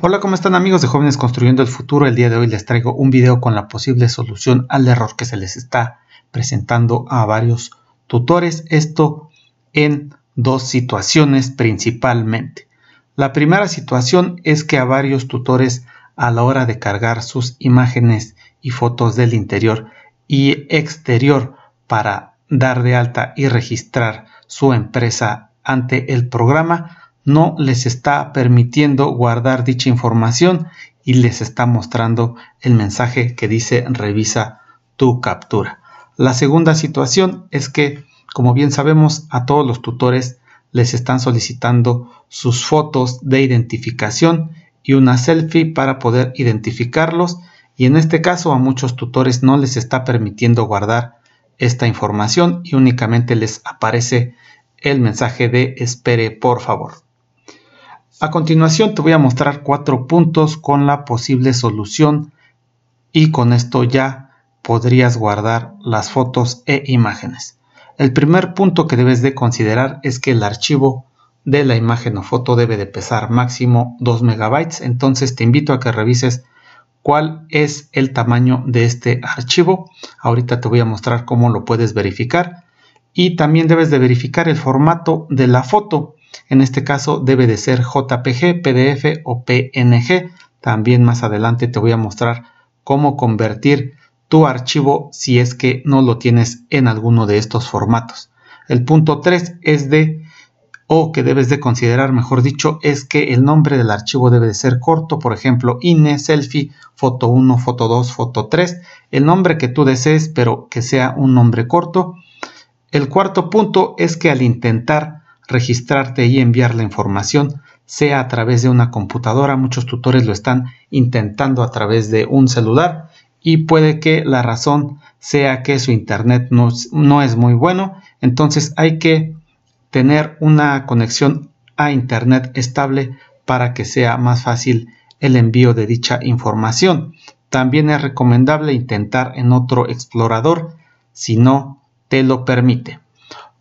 Hola, ¿cómo están amigos de Jóvenes Construyendo el Futuro? El día de hoy les traigo un video con la posible solución al error que se les está presentando a varios tutores. Esto en dos situaciones principalmente. La primera situación es que a varios tutores a la hora de cargar sus imágenes y fotos del interior y exterior para dar de alta y registrar su empresa ante el programa, no les está permitiendo guardar dicha información y les está mostrando el mensaje que dice revisa tu captura. La segunda situación es que, como bien sabemos, a todos los tutores les están solicitando sus fotos de identificación y una selfie para poder identificarlos y en este caso a muchos tutores no les está permitiendo guardar esta información y únicamente les aparece el mensaje de espere por favor. A continuación te voy a mostrar cuatro puntos con la posible solución y con esto ya podrías guardar las fotos e imágenes. El primer punto que debes de considerar es que el archivo de la imagen o foto debe de pesar máximo 2 megabytes, entonces te invito a que revises cuál es el tamaño de este archivo. Ahorita te voy a mostrar cómo lo puedes verificar y también debes de verificar el formato de la foto. En este caso debe de ser JPG, PDF o PNG. También más adelante te voy a mostrar cómo convertir tu archivo si es que no lo tienes en alguno de estos formatos. El punto 3 es de, o que debes de considerar, mejor dicho, es que el nombre del archivo debe de ser corto, por ejemplo, INE, selfie, foto 1, foto 2, foto 3, el nombre que tú desees, pero que sea un nombre corto. El cuarto punto es que al intentar registrarte y enviar la información, sea a través de una computadora, muchos tutores lo están intentando a través de un celular y puede que la razón sea que su internet no es, muy bueno, entonces hay que tener una conexión a internet estable para que sea más fácil el envío de dicha información. También es recomendable intentar en otro explorador si no te lo permite.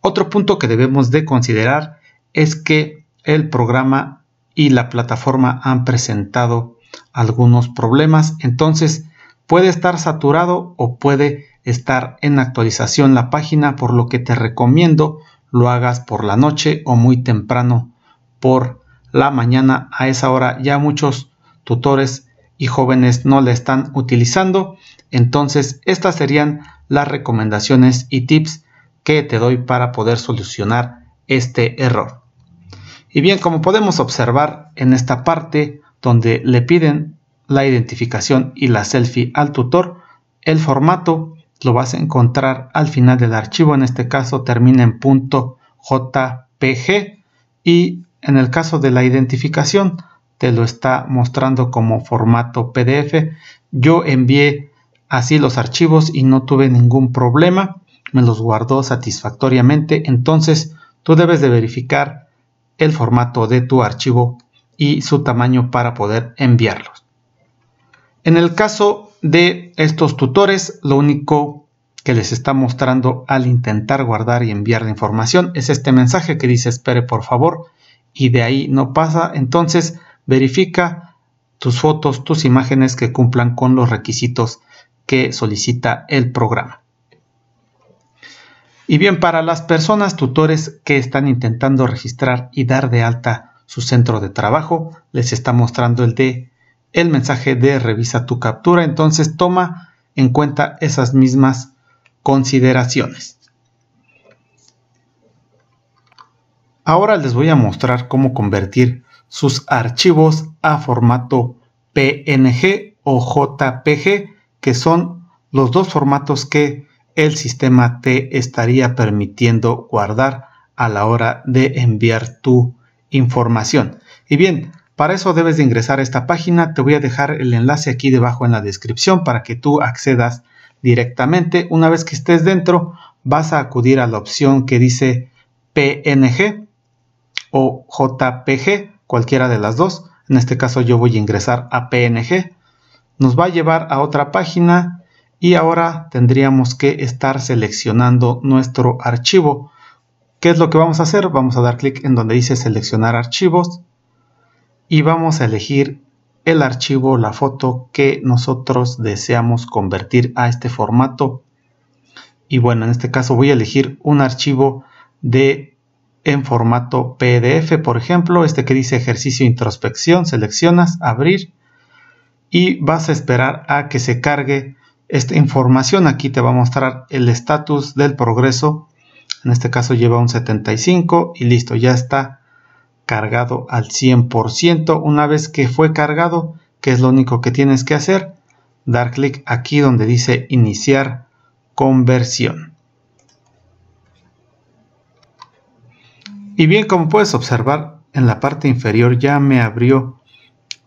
Otro punto que debemos de considerar es que el programa y la plataforma han presentado algunos problemas, entonces puede estar saturado o puede estar en actualización la página, por lo que te recomiendo lo hagas por la noche o muy temprano por la mañana. A esa hora ya muchos tutores y jóvenes no la están utilizando. Entonces, estas serían las recomendaciones y tips que te doy para poder solucionar este error. Y bien, como podemos observar en esta parte donde le piden la identificación y la selfie al tutor, el formato lo vas a encontrar al final del archivo, en este caso termina en .jpg y en el caso de la identificación te lo está mostrando como formato PDF. Yo envié así los archivos y no tuve ningún problema me los guardó satisfactoriamente, entonces tú debes de verificar el formato de tu archivo y su tamaño para poder enviarlos. En el caso de estos tutores, lo único que les está mostrando al intentar guardar y enviar la información es este mensaje que dice espere por favor y de ahí no pasa, entonces verifica tus fotos, tus imágenes que cumplan con los requisitos que solicita el programa. Y bien, para las personas tutores que están intentando registrar y dar de alta su centro de trabajo, les está mostrando el de el mensaje de revisa tu captura, entonces toma en cuenta esas mismas consideraciones. Ahora les voy a mostrar cómo convertir sus archivos a formato PNG o JPG, que son los dos formatos que el sistema te estaría permitiendo guardar a la hora de enviar tu información. Y bien, para eso debes de ingresar a esta página. Te voy a dejar el enlace aquí debajo en la descripción para que tú accedas directamente. Una vez que estés dentro, vas a acudir a la opción que dice PNG o JPG, cualquiera de las dos. En este caso yo voy a ingresar a PNG. Nos va a llevar a otra página y ahora tendríamos que estar seleccionando nuestro archivo. ¿Qué es lo que vamos a hacer? Vamos a dar clic en donde dice seleccionar archivos y vamos a elegir el archivo, la foto que nosotros deseamos convertir a este formato. Y bueno, en este caso voy a elegir un archivo de en formato PDF, por ejemplo, este que dice ejercicio introspección, seleccionas, abrir y vas a esperar a que se cargue esta información. Aquí te va a mostrar el estatus del progreso. En este caso lleva un 75 y listo, ya está cargado al 100%. Una vez que fue cargado, que es lo único que tienes que hacer, dar clic aquí donde dice iniciar conversión. Y bien, como puedes observar, en la parte inferior ya me abrió,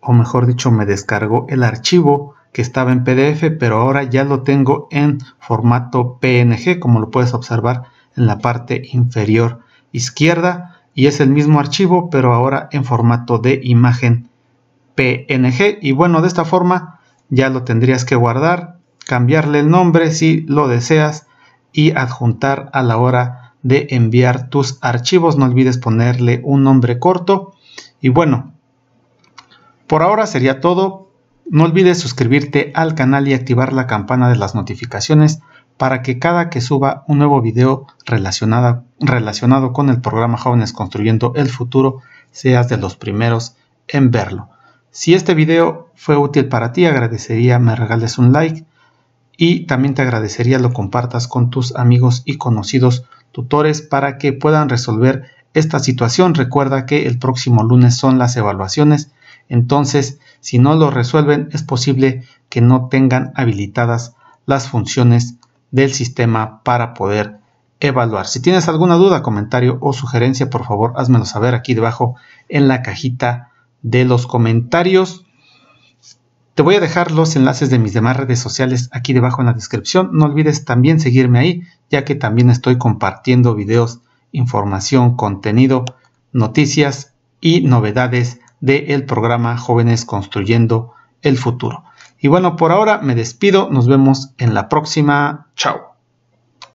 o mejor dicho, me descargó el archivo que estaba en PDF, pero ahora ya lo tengo en formato PNG, como lo puedes observar en la parte inferior izquierda. Y es el mismo archivo, pero ahora en formato de imagen PNG. Y bueno, de esta forma ya lo tendrías que guardar, cambiarle el nombre si lo deseas y adjuntar a la hora de enviar tus archivos. No olvides ponerle un nombre corto. Y bueno, por ahora sería todo no olvides suscribirte al canal y activar la campana de las notificaciones para que cada que suba un nuevo video relacionado, relacionado con el programa Jóvenes Construyendo el Futuro, seas de los primeros en verlo. Si este video fue útil para ti, agradecería me regales un like y también te agradecería lo compartas con tus amigos y conocidos tutores para que puedan resolver esta situación. Recuerda que el próximo lunes son las evaluaciones, entonces si no lo resuelven es posible que no tengan habilitadas las funciones del sistema para poder evaluar. Si tienes alguna duda, comentario o sugerencia, por favor, házmelo saber aquí debajo en la cajita de los comentarios. Te voy a dejar los enlaces de mis demás redes sociales aquí debajo en la descripción. No olvides también seguirme ahí, ya que también estoy compartiendo videos, información, contenido, noticias y novedades del programa Jóvenes Construyendo el Futuro. Y bueno, por ahora me despido, nos vemos en la próxima, chao.